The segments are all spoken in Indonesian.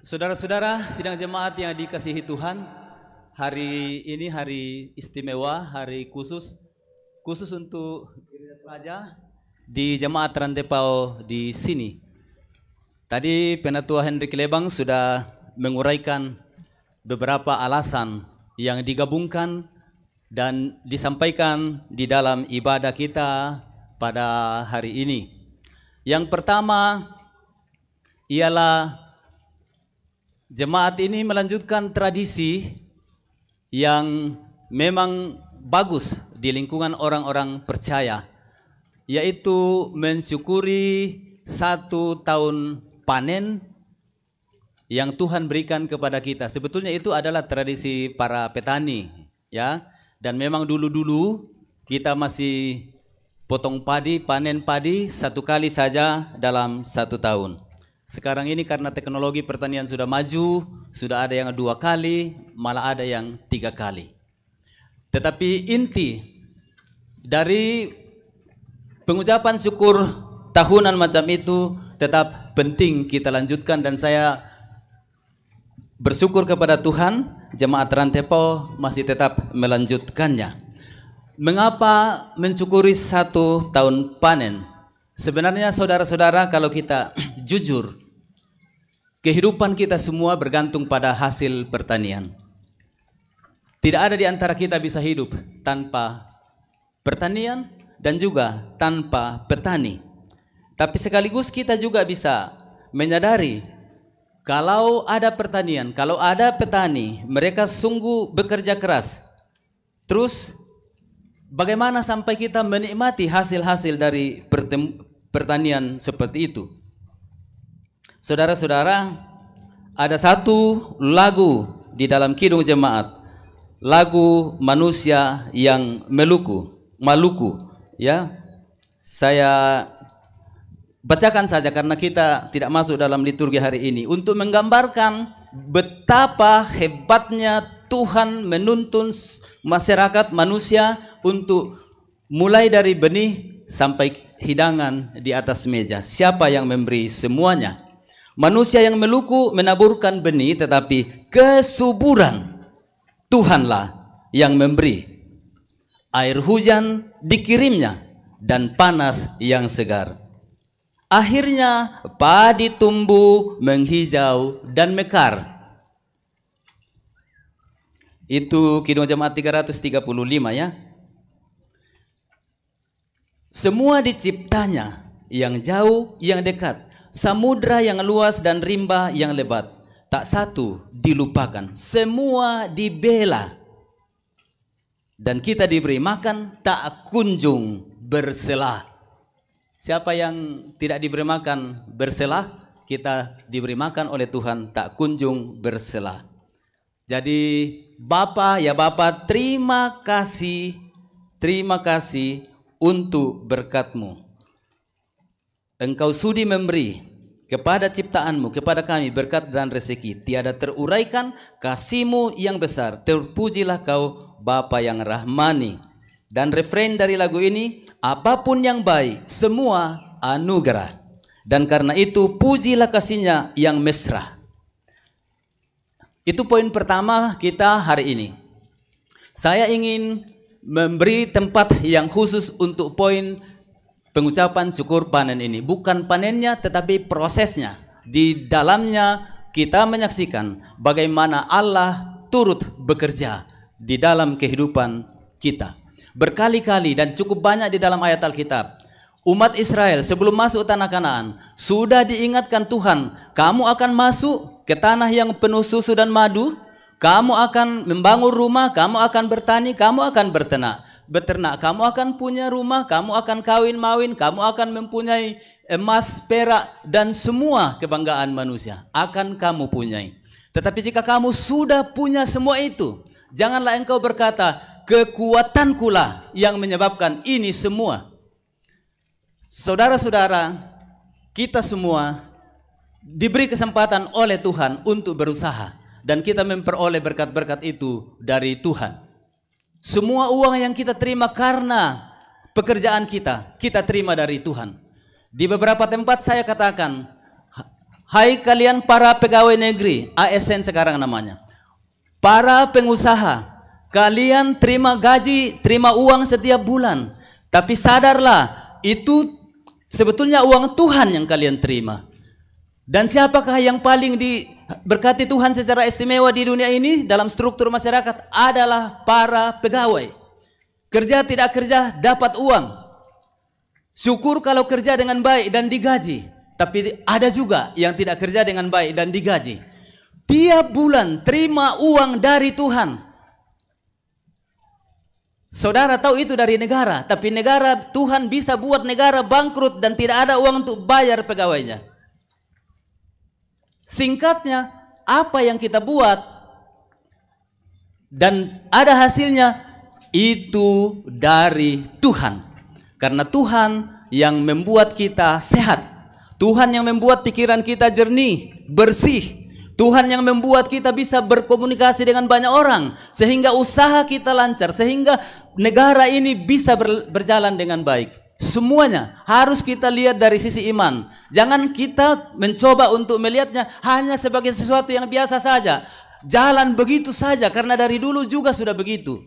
Saudara-saudara, sidang jemaat yang dikasihi Tuhan, hari ini hari istimewa, hari khusus, khusus untuk raja di jemaat rantepao di sini. Tadi Penatua Hendrik Lebang sudah menguraikan beberapa alasan yang digabungkan dan disampaikan di dalam ibadah kita pada hari ini. Yang pertama ialah Jemaat ini melanjutkan tradisi yang memang bagus di lingkungan orang-orang percaya, yaitu mensyukuri satu tahun panen yang Tuhan berikan kepada kita. Sebetulnya itu adalah tradisi para petani, ya. Dan memang dulu-dulu kita masih potong padi, panen padi satu kali saja dalam satu tahun. Sekarang ini karena teknologi pertanian sudah maju, sudah ada yang dua kali, malah ada yang tiga kali. Tetapi inti dari pengucapan syukur tahunan macam itu tetap penting kita lanjutkan dan saya bersyukur kepada Tuhan jemaat Rantepo masih tetap melanjutkannya. Mengapa mencukuri satu tahun panen? Sebenarnya saudara-saudara kalau kita jujur Kehidupan kita semua bergantung pada hasil pertanian. Tidak ada di antara kita bisa hidup tanpa pertanian dan juga tanpa petani. Tapi sekaligus kita juga bisa menyadari kalau ada pertanian, kalau ada petani, mereka sungguh bekerja keras. Terus bagaimana sampai kita menikmati hasil-hasil dari pertanian seperti itu? Saudara-saudara, ada satu lagu di dalam kidung jemaat, lagu manusia yang meluku, maluku, ya. Saya bacakan saja karena kita tidak masuk dalam liturgi hari ini untuk menggambarkan betapa hebatnya Tuhan menuntun masyarakat manusia untuk mulai dari benih sampai hidangan di atas meja. Siapa yang memberi semuanya? Manusia yang meluku menaburkan benih tetapi kesuburan Tuhanlah yang memberi. Air hujan dikirimnya dan panas yang segar. Akhirnya padi tumbuh, menghijau dan mekar. Itu Kidung Jemaat 335 ya. Semua diciptanya yang jauh, yang dekat samudra yang luas dan rimba yang lebat. Tak satu dilupakan, semua dibela. Dan kita diberi makan tak kunjung berselah. Siapa yang tidak diberi makan berselah, kita diberi makan oleh Tuhan tak kunjung berselah. Jadi Bapak ya Bapak terima kasih, terima kasih untuk berkatmu. Engkau sudi memberi kepada ciptaanmu, kepada kami berkat dan rezeki. Tiada teruraikan kasihmu yang besar. Terpujilah kau Bapa yang rahmani. Dan refrain dari lagu ini, apapun yang baik, semua anugerah. Dan karena itu pujilah kasihnya yang mesra. Itu poin pertama kita hari ini. Saya ingin memberi tempat yang khusus untuk poin pengucapan syukur panen ini. Bukan panennya tetapi prosesnya. Di dalamnya kita menyaksikan bagaimana Allah turut bekerja di dalam kehidupan kita. Berkali-kali dan cukup banyak di dalam ayat Alkitab. Umat Israel sebelum masuk tanah Kanaan sudah diingatkan Tuhan, kamu akan masuk ke tanah yang penuh susu dan madu, kamu akan membangun rumah, kamu akan bertani, kamu akan bertenak beternak, kamu akan punya rumah, kamu akan kawin mawin, kamu akan mempunyai emas, perak, dan semua kebanggaan manusia akan kamu punyai. Tetapi jika kamu sudah punya semua itu, janganlah engkau berkata, kekuatan kekuatankulah yang menyebabkan ini semua. Saudara-saudara, kita semua diberi kesempatan oleh Tuhan untuk berusaha dan kita memperoleh berkat-berkat itu dari Tuhan. Semua uang yang kita terima karena pekerjaan kita, kita terima dari Tuhan. Di beberapa tempat saya katakan, hai kalian para pegawai negeri, ASN sekarang namanya. Para pengusaha, kalian terima gaji, terima uang setiap bulan. Tapi sadarlah, itu sebetulnya uang Tuhan yang kalian terima. Dan siapakah yang paling di berkati Tuhan secara istimewa di dunia ini dalam struktur masyarakat adalah para pegawai. Kerja tidak kerja dapat uang. Syukur kalau kerja dengan baik dan digaji. Tapi ada juga yang tidak kerja dengan baik dan digaji. Tiap bulan terima uang dari Tuhan. Saudara tahu itu dari negara, tapi negara Tuhan bisa buat negara bangkrut dan tidak ada uang untuk bayar pegawainya. Singkatnya, apa yang kita buat dan ada hasilnya itu dari Tuhan. Karena Tuhan yang membuat kita sehat. Tuhan yang membuat pikiran kita jernih, bersih. Tuhan yang membuat kita bisa berkomunikasi dengan banyak orang sehingga usaha kita lancar, sehingga negara ini bisa berjalan dengan baik. Semuanya harus kita lihat dari sisi iman. Jangan kita mencoba untuk melihatnya hanya sebagai sesuatu yang biasa saja. Jalan begitu saja karena dari dulu juga sudah begitu.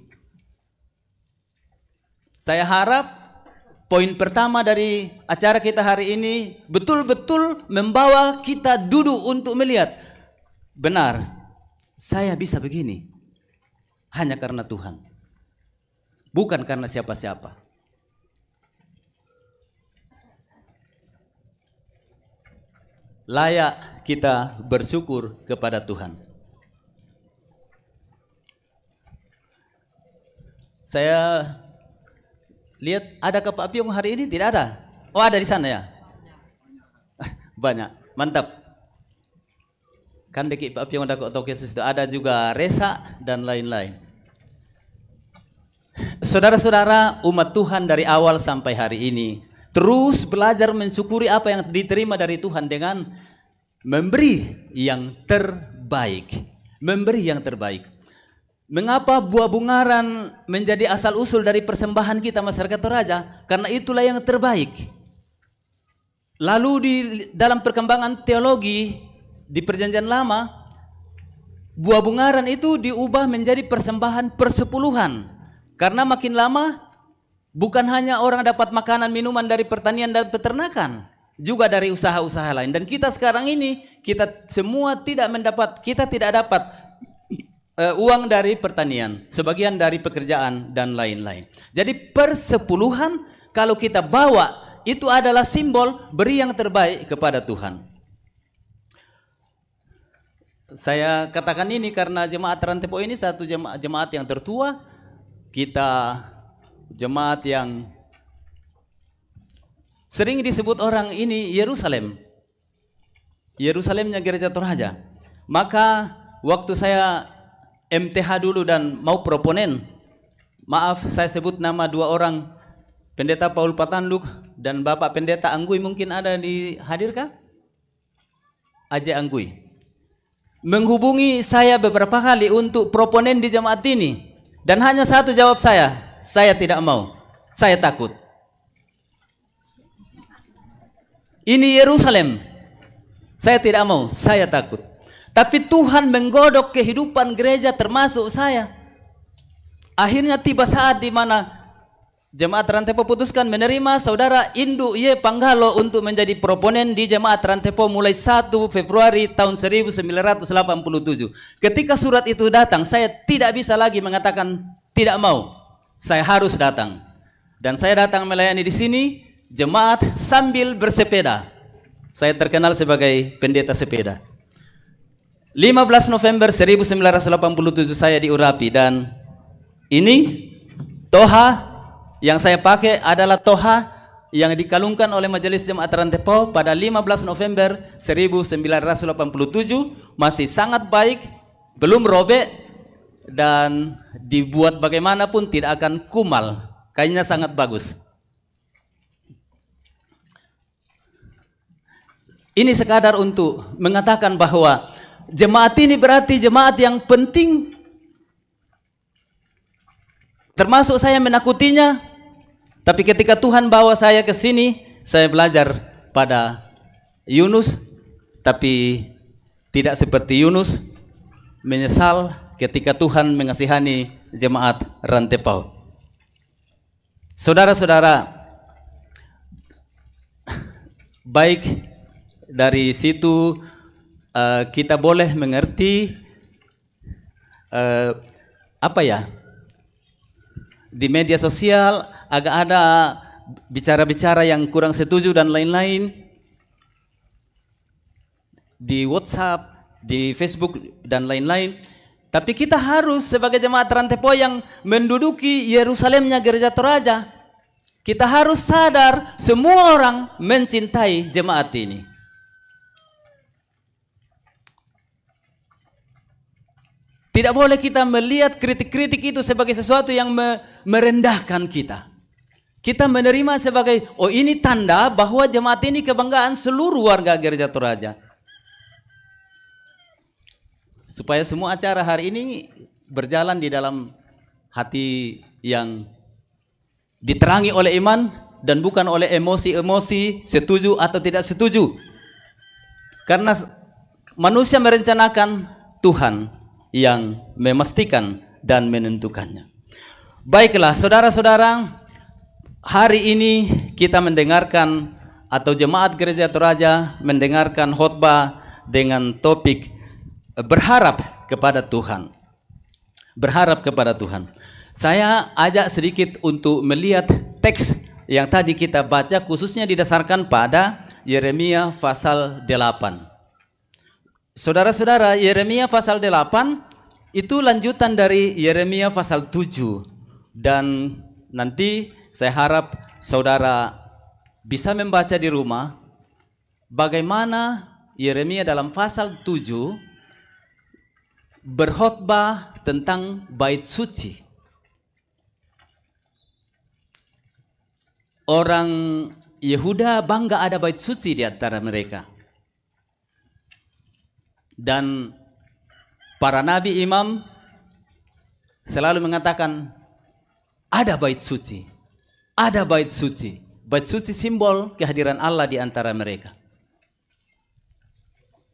Saya harap poin pertama dari acara kita hari ini betul-betul membawa kita duduk untuk melihat. Benar, saya bisa begini hanya karena Tuhan. Bukan karena siapa-siapa. layak kita bersyukur kepada Tuhan. Saya lihat ada Pak piung hari ini tidak ada. Oh ada di sana ya? Banyak, mantap. Kan dekik Pak Piung ada kok Yesus itu ada juga resa dan lain-lain. Saudara-saudara umat Tuhan dari awal sampai hari ini Terus belajar mensyukuri apa yang diterima dari Tuhan dengan memberi yang terbaik. Memberi yang terbaik. Mengapa buah bungaran menjadi asal-usul dari persembahan kita masyarakat Toraja? Karena itulah yang terbaik. Lalu di dalam perkembangan teologi di perjanjian lama, buah bungaran itu diubah menjadi persembahan persepuluhan. Karena makin lama Bukan hanya orang dapat makanan minuman dari pertanian dan peternakan, juga dari usaha-usaha lain. Dan kita sekarang ini kita semua tidak mendapat, kita tidak dapat uh, uang dari pertanian, sebagian dari pekerjaan dan lain-lain. Jadi persepuluhan kalau kita bawa itu adalah simbol beri yang terbaik kepada Tuhan. Saya katakan ini karena jemaat Rantepo ini satu jemaat, jemaat yang tertua. Kita jemaat yang sering disebut orang ini Yerusalem. Yerusalemnya gereja Toraja. Maka waktu saya MTH dulu dan mau proponen, maaf saya sebut nama dua orang Pendeta Paul Patanduk dan Bapak Pendeta Anggui mungkin ada di hadirkah? Aja Anggui. Menghubungi saya beberapa kali untuk proponen di jemaat ini dan hanya satu jawab saya, saya tidak mau. Saya takut. Ini Yerusalem. Saya tidak mau. Saya takut. Tapi Tuhan menggodok kehidupan gereja termasuk saya. Akhirnya tiba saat di mana Jemaat Rantepo putuskan menerima saudara Indu Ye Panggalo untuk menjadi proponen di Jemaat Rantepo mulai 1 Februari tahun 1987. Ketika surat itu datang, saya tidak bisa lagi mengatakan tidak mau saya harus datang. Dan saya datang melayani di sini jemaat sambil bersepeda. Saya terkenal sebagai pendeta sepeda. 15 November 1987 saya diurapi dan ini toha yang saya pakai adalah toha yang dikalungkan oleh Majelis Jemaat Rantepo pada 15 November 1987 masih sangat baik, belum robek dan dibuat bagaimanapun tidak akan kumal. Kayaknya sangat bagus. Ini sekadar untuk mengatakan bahwa jemaat ini berarti jemaat yang penting. Termasuk saya menakutinya, tapi ketika Tuhan bawa saya ke sini, saya belajar pada Yunus, tapi tidak seperti Yunus menyesal ketika Tuhan mengasihani jemaat Rantepau. Saudara-saudara, baik dari situ eh, kita boleh mengerti eh, apa ya di media sosial agak ada bicara-bicara yang kurang setuju dan lain-lain di WhatsApp, di Facebook dan lain-lain tapi kita harus sebagai jemaat rantai yang menduduki Yerusalemnya gereja Toraja, kita harus sadar semua orang mencintai jemaat ini. Tidak boleh kita melihat kritik-kritik itu sebagai sesuatu yang merendahkan kita. Kita menerima sebagai, oh ini tanda bahwa jemaat ini kebanggaan seluruh warga gereja Toraja supaya semua acara hari ini berjalan di dalam hati yang diterangi oleh iman dan bukan oleh emosi-emosi setuju atau tidak setuju. Karena manusia merencanakan Tuhan yang memastikan dan menentukannya. Baiklah, saudara-saudara, hari ini kita mendengarkan atau jemaat gereja Toraja mendengarkan khotbah dengan topik berharap kepada Tuhan. Berharap kepada Tuhan. Saya ajak sedikit untuk melihat teks yang tadi kita baca khususnya didasarkan pada Yeremia pasal 8. Saudara-saudara, Yeremia pasal 8 itu lanjutan dari Yeremia pasal 7 dan nanti saya harap saudara bisa membaca di rumah bagaimana Yeremia dalam pasal 7 berkhotbah tentang bait suci. Orang Yehuda bangga ada bait suci di antara mereka. Dan para nabi imam selalu mengatakan ada bait suci. Ada bait suci. Bait suci simbol kehadiran Allah di antara mereka.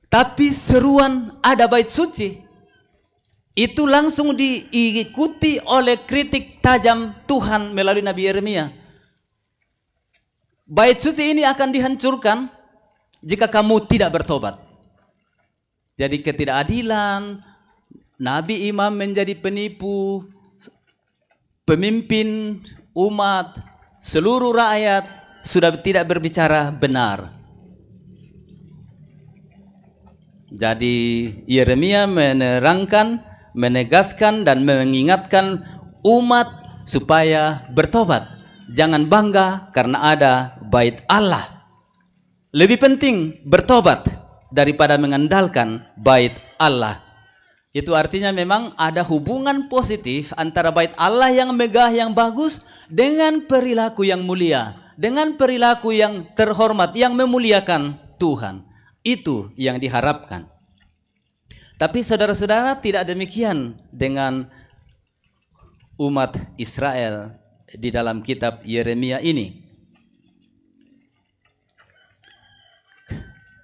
Tapi seruan ada bait suci itu langsung diikuti oleh kritik tajam Tuhan melalui Nabi Yeremia. Bait suci ini akan dihancurkan jika kamu tidak bertobat. Jadi ketidakadilan, nabi imam menjadi penipu, pemimpin umat, seluruh rakyat sudah tidak berbicara benar. Jadi Yeremia menerangkan menegaskan dan mengingatkan umat supaya bertobat. Jangan bangga karena ada bait Allah. Lebih penting bertobat daripada mengandalkan bait Allah. Itu artinya memang ada hubungan positif antara bait Allah yang megah yang bagus dengan perilaku yang mulia, dengan perilaku yang terhormat yang memuliakan Tuhan. Itu yang diharapkan. Tapi saudara-saudara tidak demikian dengan umat Israel di dalam kitab Yeremia ini.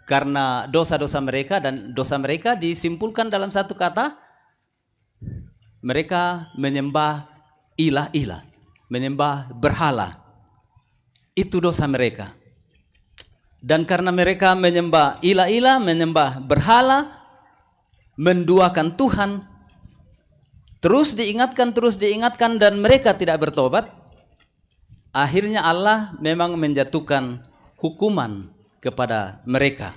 Karena dosa-dosa mereka dan dosa mereka disimpulkan dalam satu kata, mereka menyembah ilah-ilah, menyembah berhala. Itu dosa mereka. Dan karena mereka menyembah ilah-ilah, menyembah berhala, menduakan Tuhan terus diingatkan terus diingatkan dan mereka tidak bertobat akhirnya Allah memang menjatuhkan hukuman kepada mereka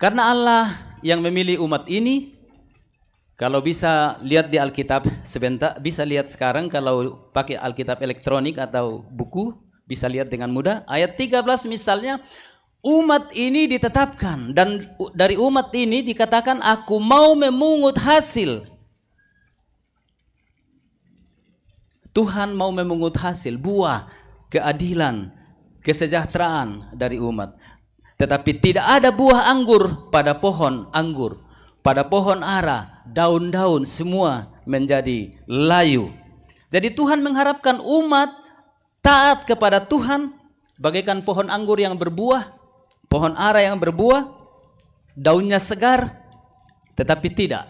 karena Allah yang memilih umat ini kalau bisa lihat di Alkitab sebentar, bisa lihat sekarang kalau pakai Alkitab elektronik atau buku, bisa lihat dengan mudah. Ayat 13 misalnya, umat ini ditetapkan dan dari umat ini dikatakan aku mau memungut hasil. Tuhan mau memungut hasil buah keadilan, kesejahteraan dari umat. Tetapi tidak ada buah anggur pada pohon anggur, pada pohon ara, daun-daun semua menjadi layu. Jadi Tuhan mengharapkan umat taat kepada Tuhan bagaikan pohon anggur yang berbuah Pohon ara yang berbuah, daunnya segar, tetapi tidak.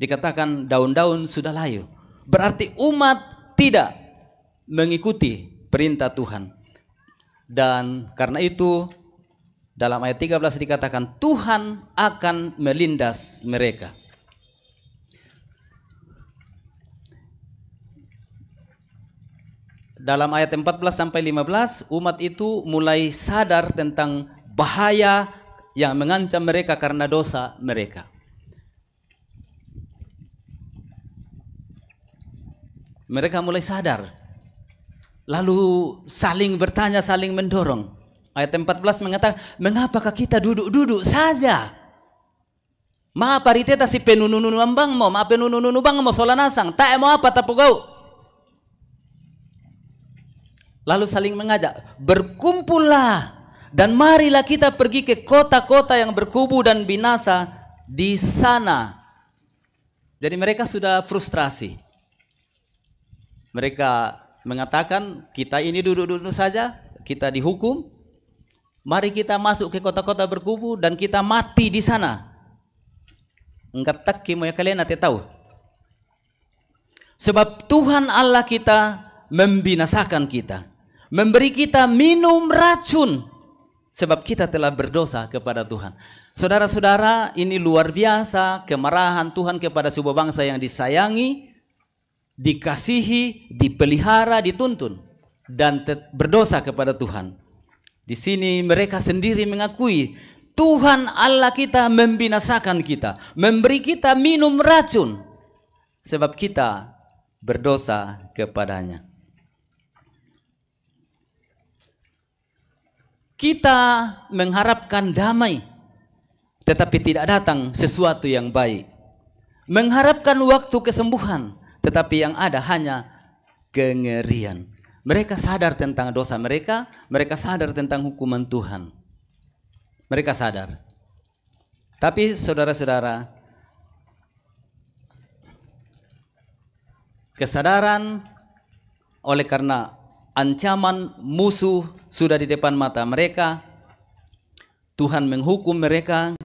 Dikatakan daun-daun sudah layu. Berarti umat tidak mengikuti perintah Tuhan. Dan karena itu dalam ayat 13 dikatakan Tuhan akan melindas mereka. Dalam ayat 14 sampai 15 umat itu mulai sadar tentang bahaya yang mengancam mereka karena dosa mereka. Mereka mulai sadar. Lalu saling bertanya, saling mendorong. Ayat 14 mengatakan, mengapakah kita duduk-duduk saja? Ma pariteta si penununu ambang mo, ma penununu bang mo solanasang, tak e mau apa tapu kau. Lalu saling mengajak, berkumpullah dan marilah kita pergi ke kota-kota yang berkubu dan binasa di sana. Jadi mereka sudah frustrasi. Mereka mengatakan kita ini duduk-duduk saja, kita dihukum. Mari kita masuk ke kota-kota berkubu dan kita mati di sana. Enggak tak ya kalian nanti tahu. Sebab Tuhan Allah kita membinasakan kita. Memberi kita minum racun Sebab kita telah berdosa kepada Tuhan. Saudara-saudara, ini luar biasa kemarahan Tuhan kepada sebuah bangsa yang disayangi, dikasihi, dipelihara, dituntun dan berdosa kepada Tuhan. Di sini mereka sendiri mengakui Tuhan Allah kita membinasakan kita, memberi kita minum racun sebab kita berdosa kepadanya. Kita mengharapkan damai, tetapi tidak datang sesuatu yang baik. Mengharapkan waktu kesembuhan, tetapi yang ada hanya kengerian. Mereka sadar tentang dosa mereka, mereka sadar tentang hukuman Tuhan. Mereka sadar. Tapi saudara-saudara, kesadaran oleh karena ancaman musuh sudah di depan mata mereka. Tuhan menghukum mereka.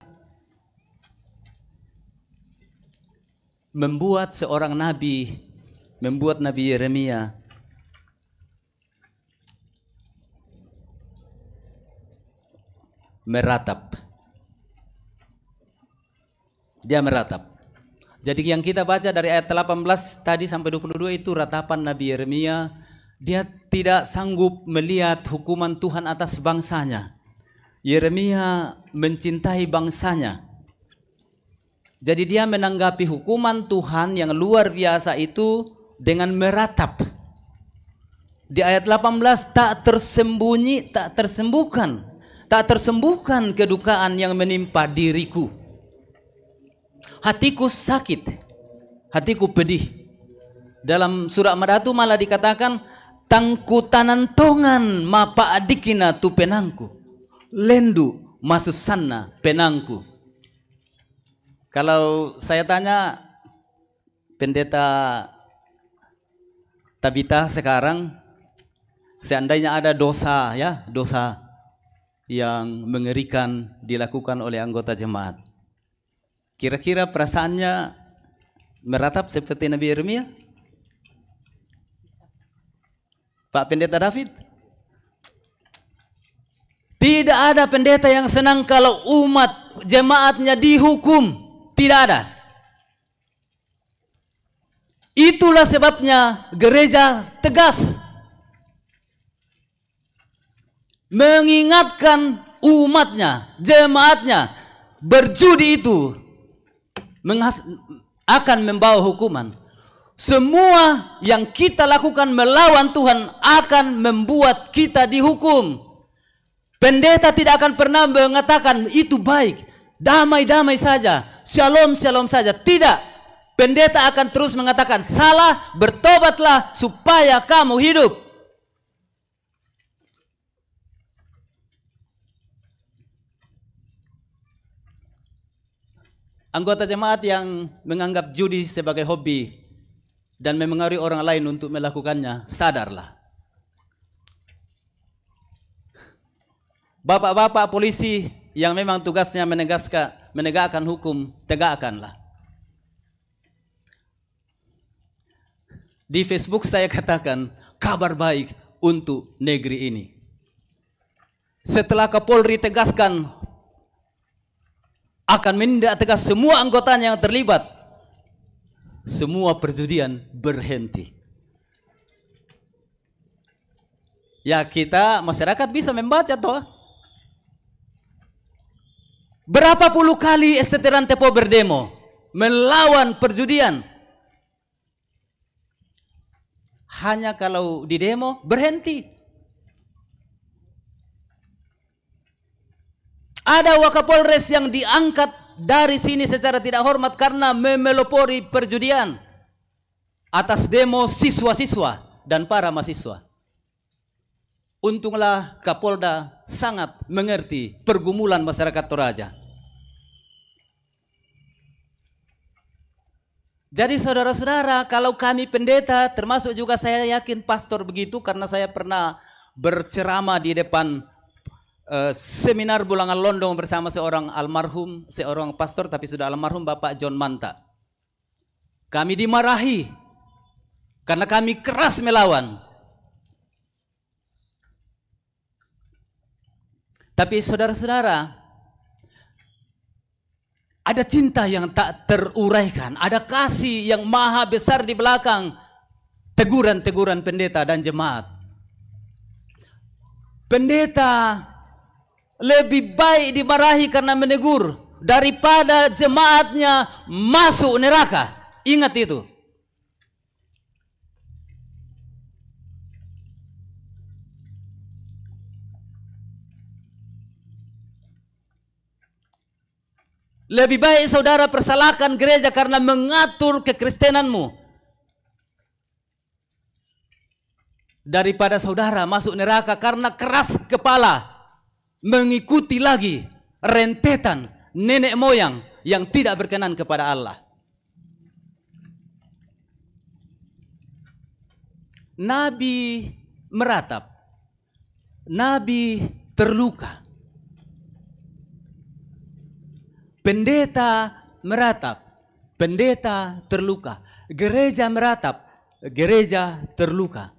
Membuat seorang nabi, membuat Nabi Yeremia meratap. Dia meratap. Jadi yang kita baca dari ayat 18 tadi sampai 22 itu ratapan Nabi Yeremia dia tidak sanggup melihat hukuman Tuhan atas bangsanya. Yeremia mencintai bangsanya. Jadi dia menanggapi hukuman Tuhan yang luar biasa itu dengan meratap. Di ayat 18 tak tersembunyi, tak tersembuhkan tak tersembuhkan kedukaan yang menimpa diriku. Hatiku sakit, hatiku pedih. Dalam surat Madatu malah dikatakan tangku tongan mapa adikina tu penangku lendu masusana penangku kalau saya tanya pendeta Tabita sekarang seandainya ada dosa ya dosa yang mengerikan dilakukan oleh anggota jemaat kira-kira perasaannya meratap seperti Nabi Yeremia Pak Pendeta David. Tidak ada pendeta yang senang kalau umat jemaatnya dihukum. Tidak ada. Itulah sebabnya gereja tegas mengingatkan umatnya, jemaatnya berjudi itu akan membawa hukuman. Semua yang kita lakukan melawan Tuhan akan membuat kita dihukum. Pendeta tidak akan pernah mengatakan itu baik, damai-damai saja, shalom-shalom saja. Tidak. Pendeta akan terus mengatakan salah, bertobatlah supaya kamu hidup. Anggota jemaat yang menganggap judi sebagai hobi dan memengaruhi orang lain untuk melakukannya, sadarlah. Bapak-bapak polisi yang memang tugasnya menegaskan menegakkan hukum, tegakkanlah. Di Facebook saya katakan kabar baik untuk negeri ini. Setelah Kapolri tegaskan akan menindak tegas semua anggotanya yang terlibat semua perjudian berhenti. Ya kita masyarakat bisa membaca toh. Berapa puluh kali STT Rantepo berdemo melawan perjudian? Hanya kalau di demo berhenti. Ada Wakapolres yang diangkat dari sini secara tidak hormat karena memelopori perjudian atas demo siswa-siswa dan para mahasiswa. Untunglah Kapolda sangat mengerti pergumulan masyarakat Toraja. Jadi saudara-saudara, kalau kami pendeta, termasuk juga saya yakin pastor begitu karena saya pernah berceramah di depan Eh, seminar Bulangan London bersama seorang almarhum, seorang pastor tapi sudah almarhum Bapak John Manta. Kami dimarahi karena kami keras melawan. Tapi saudara-saudara, ada cinta yang tak teruraikan, ada kasih yang maha besar di belakang teguran-teguran pendeta dan jemaat. Pendeta lebih baik dimarahi karena menegur daripada jemaatnya masuk neraka. Ingat itu. Lebih baik saudara persalahkan gereja karena mengatur kekristenanmu daripada saudara masuk neraka karena keras kepala mengikuti lagi rentetan nenek moyang yang tidak berkenan kepada Allah. Nabi meratap. Nabi terluka. Pendeta meratap. Pendeta terluka. Gereja meratap. Gereja terluka.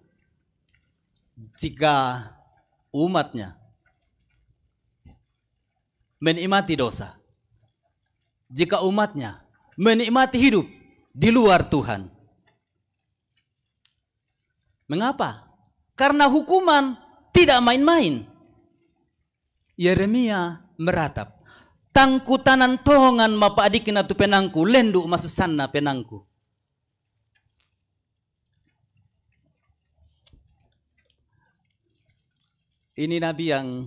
Jika umatnya menikmati dosa. Jika umatnya menikmati hidup di luar Tuhan. Mengapa? Karena hukuman tidak main-main. Yeremia meratap. Tangku tanan tohongan mapa adikin atu penangku. Lendu masuk sana penangku. Ini Nabi yang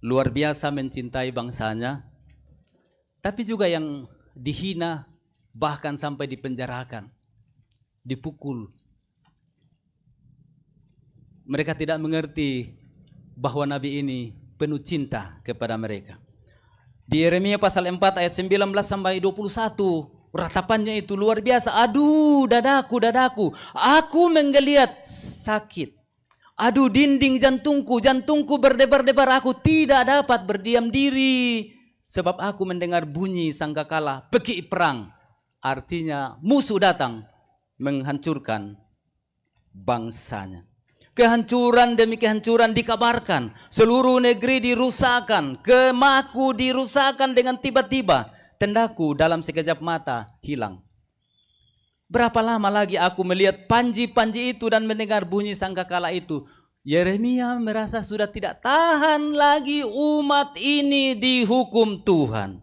luar biasa mencintai bangsanya, tapi juga yang dihina, bahkan sampai dipenjarakan, dipukul. Mereka tidak mengerti bahwa Nabi ini penuh cinta kepada mereka. Di Yeremia pasal 4 ayat 19 sampai 21 Ratapannya itu luar biasa. Aduh, dadaku, dadaku. Aku menggeliat sakit. Aduh dinding jantungku, jantungku berdebar-debar aku tidak dapat berdiam diri. Sebab aku mendengar bunyi sangkakala peki perang. Artinya musuh datang menghancurkan bangsanya. Kehancuran demi kehancuran dikabarkan. Seluruh negeri dirusakan. Kemaku dirusakan dengan tiba-tiba. Tendaku dalam sekejap mata hilang. Berapa lama lagi aku melihat panji-panji itu dan mendengar bunyi sangkakala itu? Yeremia merasa sudah tidak tahan lagi umat ini dihukum Tuhan.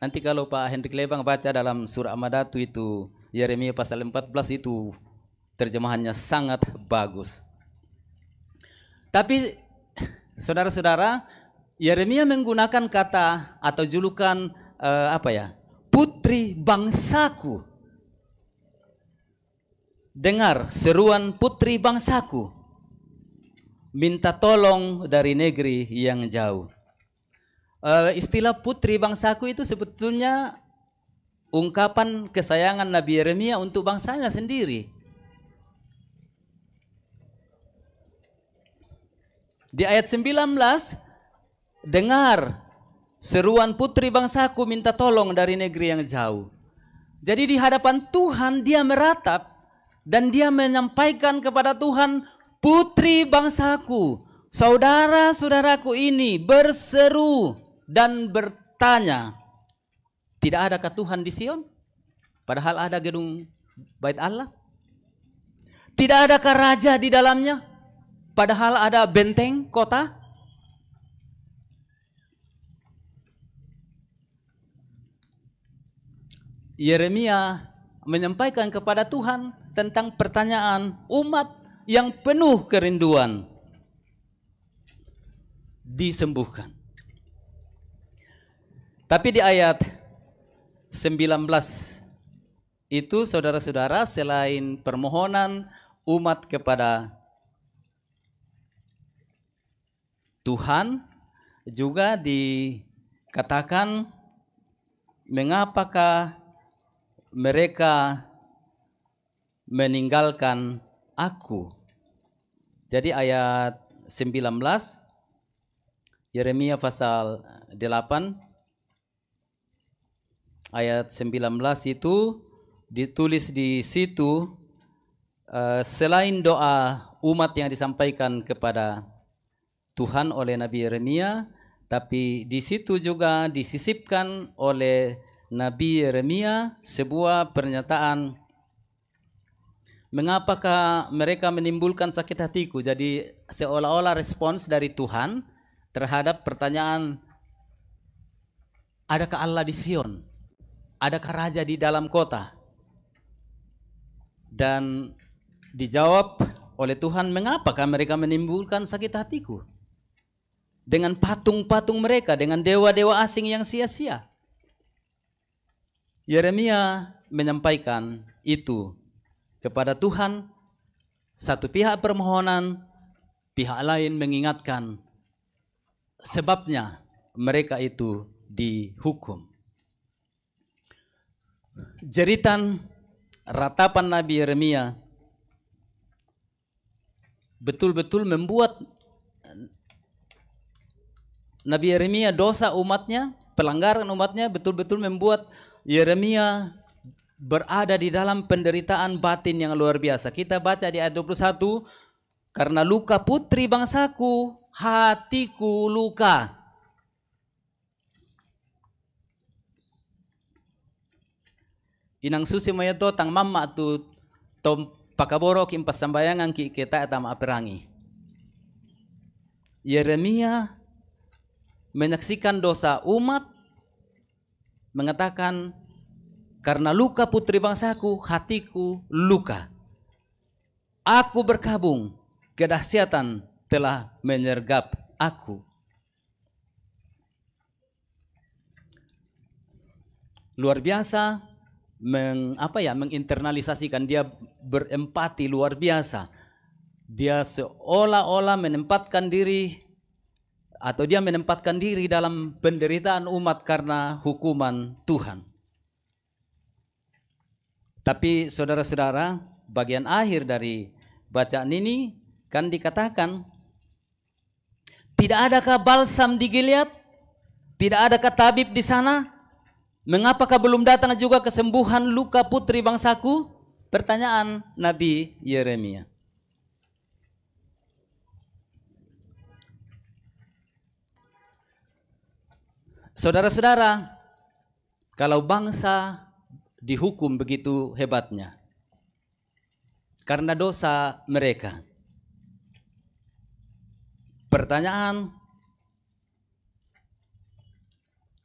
Nanti kalau Pak Hendrik Lebang baca dalam surah Madatu itu Yeremia pasal 14 itu terjemahannya sangat bagus. Tapi saudara-saudara, Yeremia menggunakan kata atau julukan uh, apa ya? Putri bangsaku. Dengar seruan putri bangsaku. Minta tolong dari negeri yang jauh. Uh, istilah putri bangsaku itu sebetulnya ungkapan kesayangan Nabi Yeremia untuk bangsanya sendiri. Di ayat 19 dengar seruan putri bangsaku minta tolong dari negeri yang jauh. Jadi di hadapan Tuhan dia meratap dan dia menyampaikan kepada Tuhan, putri bangsaku, saudara-saudaraku ini berseru dan bertanya, tidak adakah Tuhan di Sion? Padahal ada gedung bait Allah. Tidak adakah raja di dalamnya? Padahal ada benteng kota. Yeremia menyampaikan kepada Tuhan tentang pertanyaan umat yang penuh kerinduan disembuhkan. Tapi di ayat 19 itu saudara-saudara selain permohonan umat kepada Tuhan juga dikatakan mengapakah mereka meninggalkan aku. Jadi ayat 19 Yeremia pasal 8 ayat 19 itu ditulis di situ eh, selain doa umat yang disampaikan kepada Tuhan oleh Nabi Yeremia tapi di situ juga disisipkan oleh Nabi Yeremia sebuah pernyataan mengapakah mereka menimbulkan sakit hatiku jadi seolah-olah respons dari Tuhan terhadap pertanyaan adakah Allah di Sion adakah raja di dalam kota dan dijawab oleh Tuhan mengapakah mereka menimbulkan sakit hatiku dengan patung-patung mereka dengan dewa-dewa asing yang sia-sia Yeremia menyampaikan itu kepada Tuhan, satu pihak permohonan, pihak lain mengingatkan sebabnya mereka itu dihukum. Jeritan ratapan Nabi Yeremia betul-betul membuat Nabi Yeremia dosa umatnya, pelanggaran umatnya betul-betul membuat Yeremia berada di dalam penderitaan batin yang luar biasa. Kita baca di ayat 21, karena luka putri bangsaku, hatiku luka. Inang susi maya tang mamma tu tom pakaboro kim pasambayangan ki kita atam perangi. Yeremia menyaksikan dosa umat mengatakan karena luka putri bangsaku hatiku luka aku berkabung kedahsyatan telah menyergap aku luar biasa meng, apa ya menginternalisasikan dia berempati luar biasa dia seolah-olah menempatkan diri atau dia menempatkan diri dalam penderitaan umat karena hukuman Tuhan. Tapi saudara-saudara, bagian akhir dari bacaan ini kan dikatakan tidak adakah balsam di Gilead? Tidak adakah tabib di sana? Mengapakah belum datang juga kesembuhan luka putri bangsaku? Pertanyaan Nabi Yeremia. Saudara-saudara, kalau bangsa dihukum begitu hebatnya karena dosa mereka. Pertanyaan,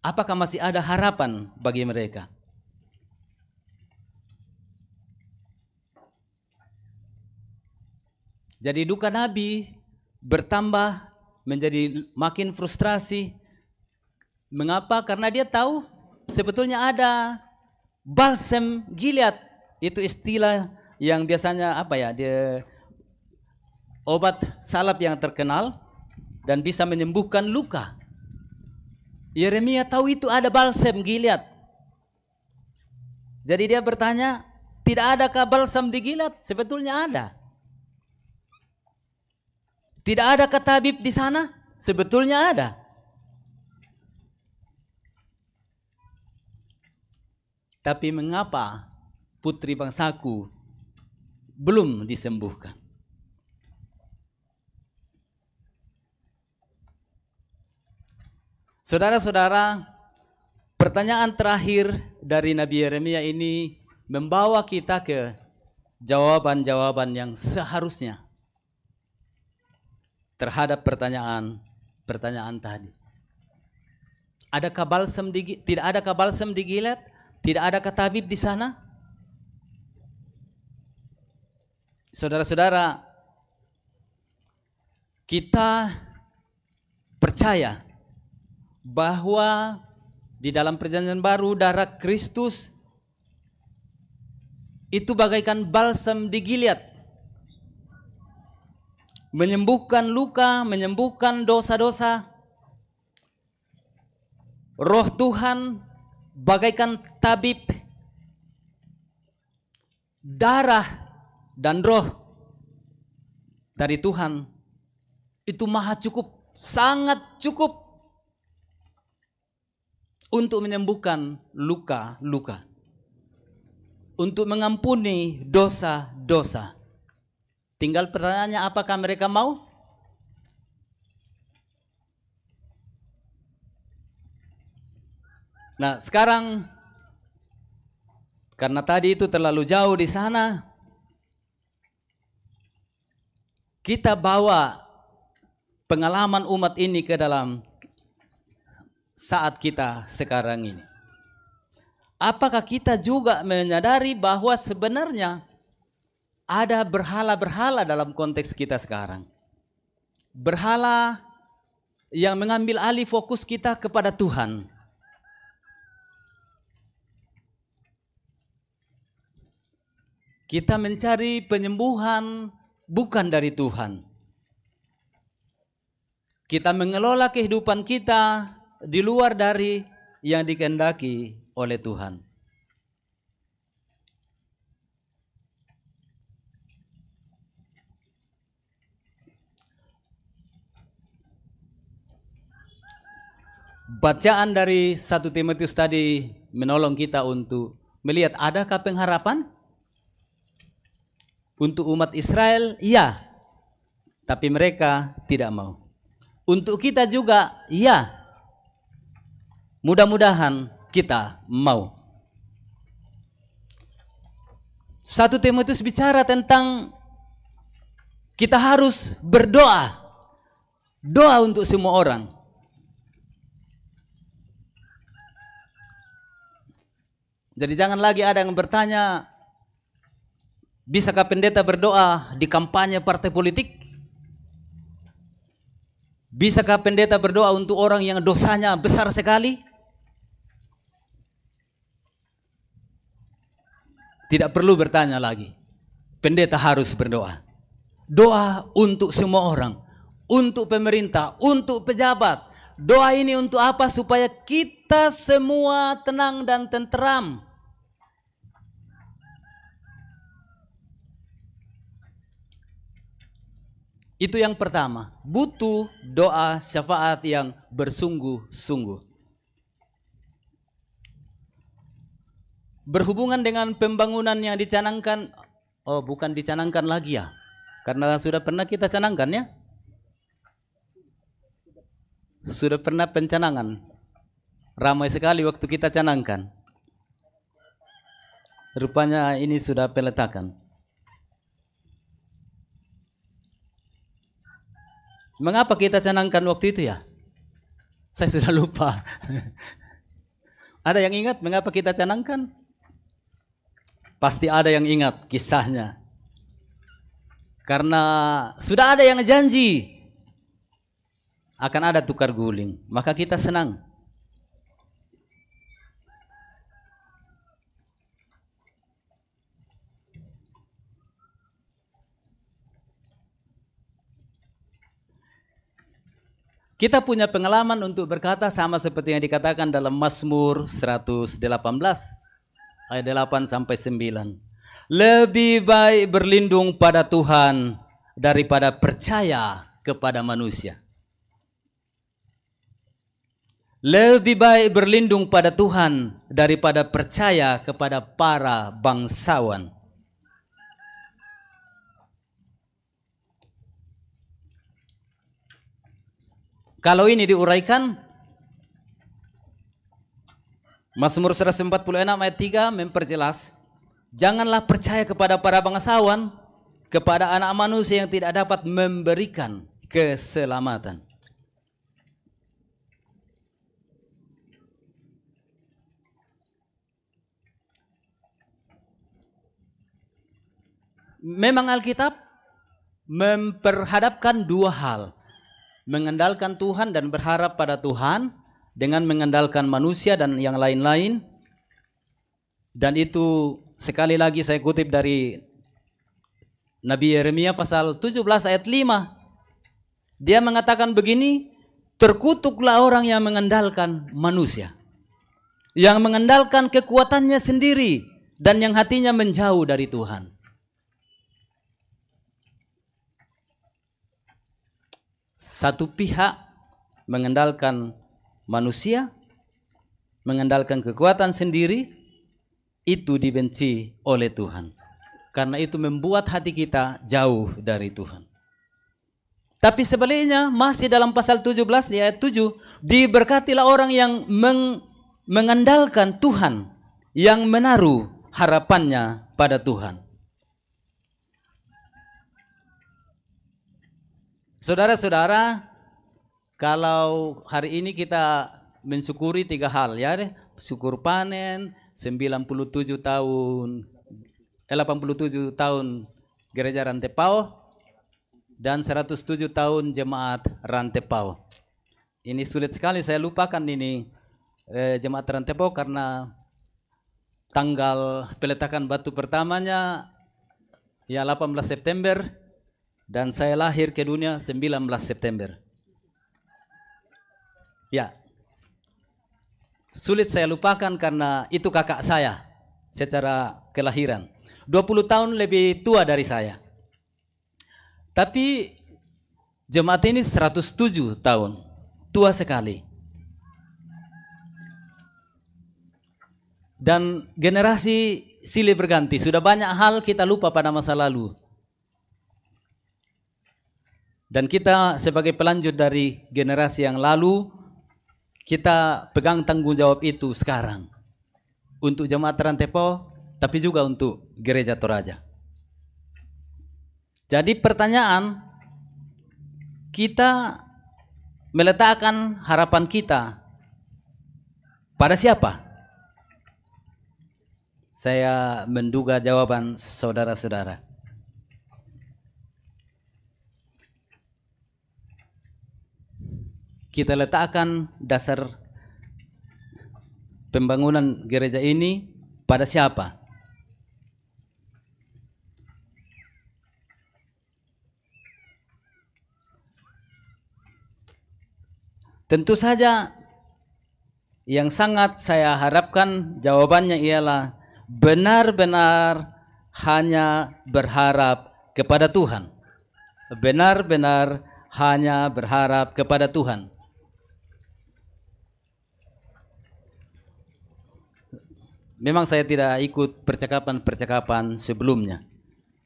apakah masih ada harapan bagi mereka? Jadi duka Nabi bertambah menjadi makin frustrasi Mengapa? Karena dia tahu sebetulnya ada balsam Gilead. Itu istilah yang biasanya apa ya? Dia obat salap yang terkenal dan bisa menyembuhkan luka. Yeremia tahu itu ada balsam Gilead. Jadi dia bertanya, tidak adakah balsam di Gilead? Sebetulnya ada. Tidak adakah tabib di sana? Sebetulnya ada. Tapi mengapa putri bangsaku belum disembuhkan? Saudara-saudara, pertanyaan terakhir dari Nabi Yeremia ini membawa kita ke jawaban-jawaban yang seharusnya terhadap pertanyaan-pertanyaan tadi. Ada balsam di, tidak ada kabalsem di Gilead? Tidak ada katabib di sana? Saudara-saudara, kita percaya bahwa di dalam perjanjian baru darah Kristus itu bagaikan balsam di Gilead menyembuhkan luka, menyembuhkan dosa-dosa. Roh Tuhan bagaikan tabib darah dan roh dari Tuhan itu maha cukup, sangat cukup untuk menyembuhkan luka-luka. Untuk mengampuni dosa-dosa. Tinggal pertanyaannya apakah mereka mau? Nah, sekarang karena tadi itu terlalu jauh di sana, kita bawa pengalaman umat ini ke dalam saat kita sekarang ini. Apakah kita juga menyadari bahwa sebenarnya ada berhala-berhala dalam konteks kita sekarang? Berhala yang mengambil alih fokus kita kepada Tuhan. Kita mencari penyembuhan bukan dari Tuhan. Kita mengelola kehidupan kita di luar dari yang dikehendaki oleh Tuhan. Bacaan dari satu Timotius tadi menolong kita untuk melihat adakah pengharapan? Untuk umat Israel, iya. Tapi mereka tidak mau. Untuk kita juga, iya. Mudah-mudahan kita mau. Satu Timotius bicara tentang kita harus berdoa. Doa untuk semua orang. Jadi jangan lagi ada yang bertanya, Bisakah pendeta berdoa di kampanye partai politik? Bisakah pendeta berdoa untuk orang yang dosanya besar sekali? Tidak perlu bertanya lagi. Pendeta harus berdoa. Doa untuk semua orang, untuk pemerintah, untuk pejabat. Doa ini untuk apa? Supaya kita semua tenang dan tenteram Itu yang pertama, butuh doa syafaat yang bersungguh-sungguh. Berhubungan dengan pembangunan yang dicanangkan, oh bukan dicanangkan lagi ya, karena sudah pernah kita canangkan ya. Sudah pernah pencanangan. Ramai sekali waktu kita canangkan. Rupanya ini sudah peletakan. Mengapa kita canangkan waktu itu ya? Saya sudah lupa. ada yang ingat mengapa kita canangkan? Pasti ada yang ingat kisahnya. Karena sudah ada yang janji akan ada tukar guling, maka kita senang. Kita punya pengalaman untuk berkata sama seperti yang dikatakan dalam Mazmur 118 ayat 8 sampai 9. Lebih baik berlindung pada Tuhan daripada percaya kepada manusia. Lebih baik berlindung pada Tuhan daripada percaya kepada para bangsawan. Kalau ini diuraikan Mazmur 146 ayat 3 memperjelas Janganlah percaya kepada para bangsawan kepada anak manusia yang tidak dapat memberikan keselamatan. Memang Alkitab memperhadapkan dua hal, mengandalkan Tuhan dan berharap pada Tuhan dengan mengandalkan manusia dan yang lain-lain. Dan itu sekali lagi saya kutip dari Nabi Yeremia pasal 17 ayat 5. Dia mengatakan begini, terkutuklah orang yang mengandalkan manusia. Yang mengandalkan kekuatannya sendiri dan yang hatinya menjauh dari Tuhan. satu pihak mengandalkan manusia, mengandalkan kekuatan sendiri, itu dibenci oleh Tuhan. Karena itu membuat hati kita jauh dari Tuhan. Tapi sebaliknya masih dalam pasal 17 di ayat 7 diberkatilah orang yang meng mengandalkan Tuhan yang menaruh harapannya pada Tuhan. Saudara-saudara, kalau hari ini kita mensyukuri tiga hal ya, syukur panen 97 tahun eh, 87 tahun gereja Rantepao dan 107 tahun jemaat Rantepao. Ini sulit sekali saya lupakan ini eh, jemaat Rantepao karena tanggal peletakan batu pertamanya ya 18 September dan saya lahir ke dunia 19 September. Ya. Sulit saya lupakan karena itu kakak saya secara kelahiran. 20 tahun lebih tua dari saya. Tapi jemaat ini 107 tahun. Tua sekali. Dan generasi silih berganti. Sudah banyak hal kita lupa pada masa lalu. Dan kita sebagai pelanjut dari generasi yang lalu, kita pegang tanggung jawab itu sekarang. Untuk jemaat Rantepo, tapi juga untuk gereja Toraja. Jadi pertanyaan, kita meletakkan harapan kita pada siapa? Saya menduga jawaban saudara-saudara. kita letakkan dasar pembangunan gereja ini pada siapa? Tentu saja yang sangat saya harapkan jawabannya ialah benar-benar hanya berharap kepada Tuhan. Benar-benar hanya berharap kepada Tuhan. Memang saya tidak ikut percakapan-percakapan sebelumnya.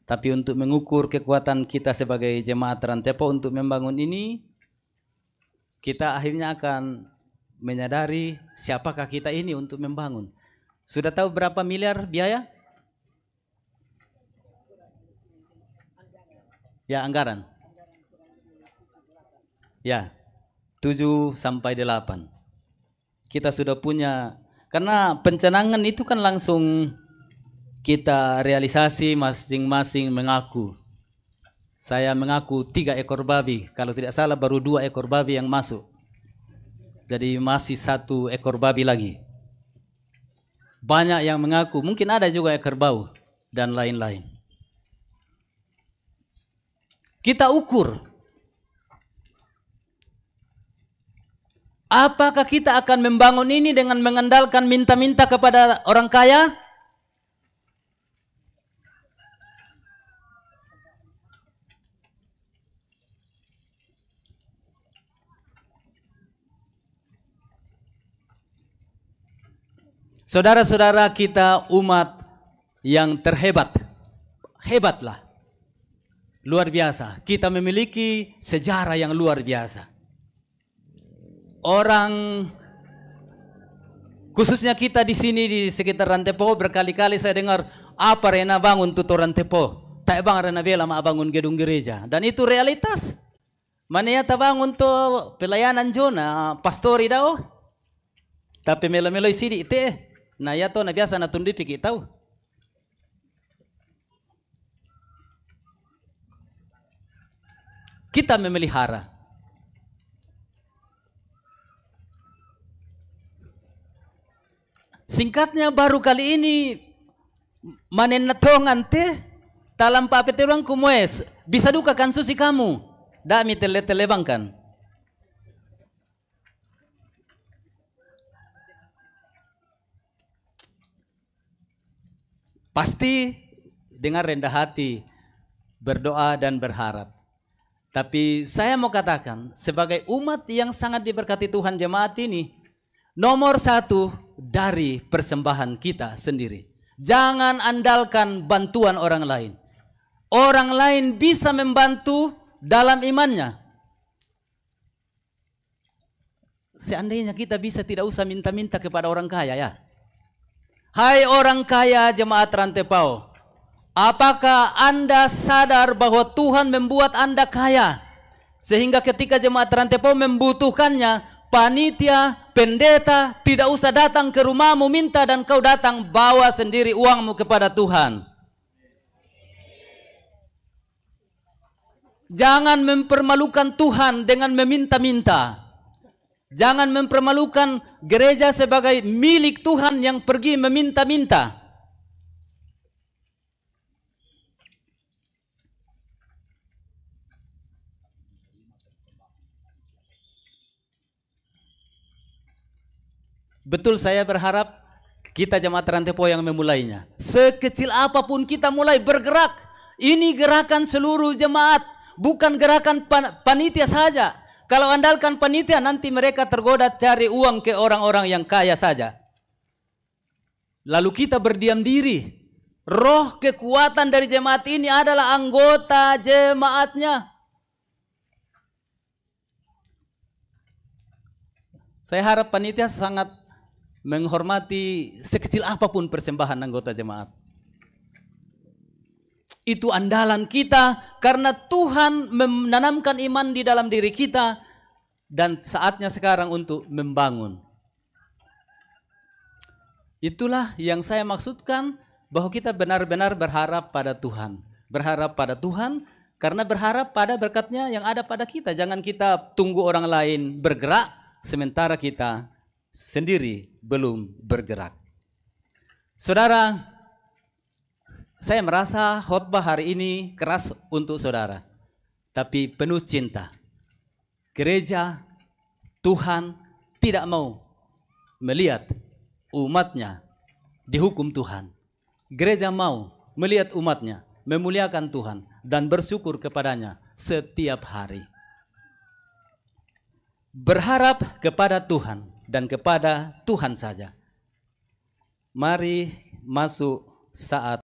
Tapi untuk mengukur kekuatan kita sebagai jemaat Rantepo untuk membangun ini, kita akhirnya akan menyadari siapakah kita ini untuk membangun. Sudah tahu berapa miliar biaya? Ya, anggaran. Ya, 7 sampai 8. Kita sudah punya karena pencenangan itu kan langsung kita realisasi masing-masing mengaku. Saya mengaku tiga ekor babi, kalau tidak salah baru dua ekor babi yang masuk. Jadi masih satu ekor babi lagi. Banyak yang mengaku, mungkin ada juga ekor bau dan lain-lain. Kita ukur Apakah kita akan membangun ini dengan mengandalkan minta-minta kepada orang kaya? Saudara-saudara kita umat yang terhebat. Hebatlah. Luar biasa. Kita memiliki sejarah yang luar biasa orang khususnya kita di sini di sekitar Rantepo berkali-kali saya dengar apa Rena bangun tutor Rantepo tak bang Rena bela mak bangun gedung gereja dan itu realitas mana ya bangun tuh pelayanan jona pastori dao oh. tapi melo-melo itu itu nah ya tuh nah, biasa na tundi pikir tahu kita memelihara Singkatnya baru kali ini manen natongan teh dalam papeteruang kumues bisa duka kan susi kamu dami tele tele bangkan. Pasti dengan rendah hati berdoa dan berharap. Tapi saya mau katakan sebagai umat yang sangat diberkati Tuhan jemaat ini nomor satu dari persembahan kita sendiri. Jangan andalkan bantuan orang lain. Orang lain bisa membantu dalam imannya. Seandainya kita bisa tidak usah minta-minta kepada orang kaya ya. Hai orang kaya jemaat rantepao, Apakah Anda sadar bahwa Tuhan membuat Anda kaya? Sehingga ketika jemaat rantepao membutuhkannya, panitia pendeta tidak usah datang ke rumahmu minta dan kau datang bawa sendiri uangmu kepada Tuhan. Jangan mempermalukan Tuhan dengan meminta-minta. Jangan mempermalukan gereja sebagai milik Tuhan yang pergi meminta-minta. Betul saya berharap kita jemaat Rantepo yang memulainya. Sekecil apapun kita mulai bergerak. Ini gerakan seluruh jemaat, bukan gerakan pan panitia saja. Kalau andalkan panitia nanti mereka tergoda cari uang ke orang-orang yang kaya saja. Lalu kita berdiam diri. Roh kekuatan dari jemaat ini adalah anggota jemaatnya. Saya harap panitia sangat menghormati sekecil apapun persembahan anggota jemaat. Itu andalan kita karena Tuhan menanamkan iman di dalam diri kita dan saatnya sekarang untuk membangun. Itulah yang saya maksudkan bahwa kita benar-benar berharap pada Tuhan. Berharap pada Tuhan karena berharap pada berkatnya yang ada pada kita. Jangan kita tunggu orang lain bergerak sementara kita sendiri belum bergerak. Saudara, saya merasa khotbah hari ini keras untuk saudara, tapi penuh cinta. Gereja, Tuhan tidak mau melihat umatnya dihukum Tuhan. Gereja mau melihat umatnya memuliakan Tuhan dan bersyukur kepadanya setiap hari. Berharap kepada Tuhan dan kepada Tuhan saja. Mari masuk saat